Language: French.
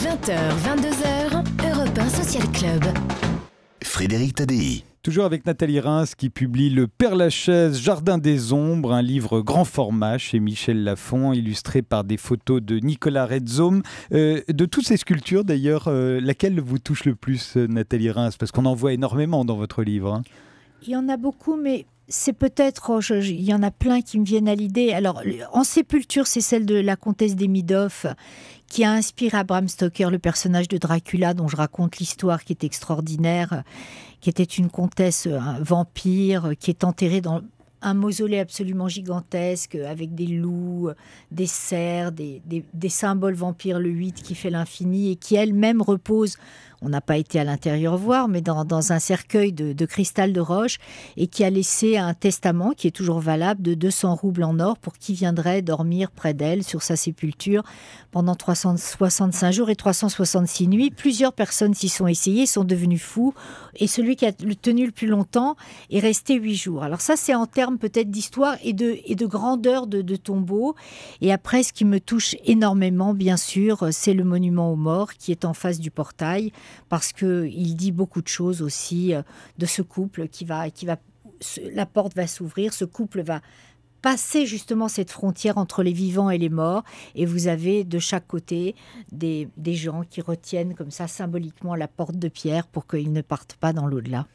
20h, 22h, Europe 1 Social Club. Frédéric Tadi, Toujours avec Nathalie Reims qui publie Le Père Lachaise, Jardin des Ombres, un livre grand format chez Michel Lafon, illustré par des photos de Nicolas Redzom. Euh, de toutes ces sculptures d'ailleurs, euh, laquelle vous touche le plus Nathalie Reims Parce qu'on en voit énormément dans votre livre. Hein. Il y en a beaucoup, mais c'est peut-être, oh, il y en a plein qui me viennent à l'idée. Alors, en sépulture, c'est celle de la comtesse des Midoff qui a inspiré à Bram Stoker le personnage de Dracula dont je raconte l'histoire qui est extraordinaire, qui était une comtesse euh, vampire euh, qui est enterrée dans un mausolée absolument gigantesque euh, avec des loups, des cerfs, des, des symboles vampires, le 8 qui fait l'infini et qui elle-même repose on n'a pas été à l'intérieur voir, mais dans, un cercueil de, cristal de roche, et qui a laissé un testament qui est toujours valable de 200 roubles en or pour qui viendrait dormir près d'elle sur sa sépulture pendant 365 jours et 366 nuits. Plusieurs personnes s'y sont essayées, sont devenues fous, et celui qui a tenu le plus longtemps est resté huit jours. Alors ça, c'est en termes peut-être d'histoire et de, grandeur de tombeau. Et après, ce qui me touche énormément, bien sûr, c'est le monument aux morts qui est en face du portail parce que il dit beaucoup de choses aussi euh, de ce couple qui va, qui va, la porte va s'ouvrir, ce couple va passer justement cette frontière entre les vivants et les morts, et vous avez de chaque côté des, des gens qui retiennent comme ça symboliquement la porte de pierre pour qu'ils ne partent pas dans l'au-delà.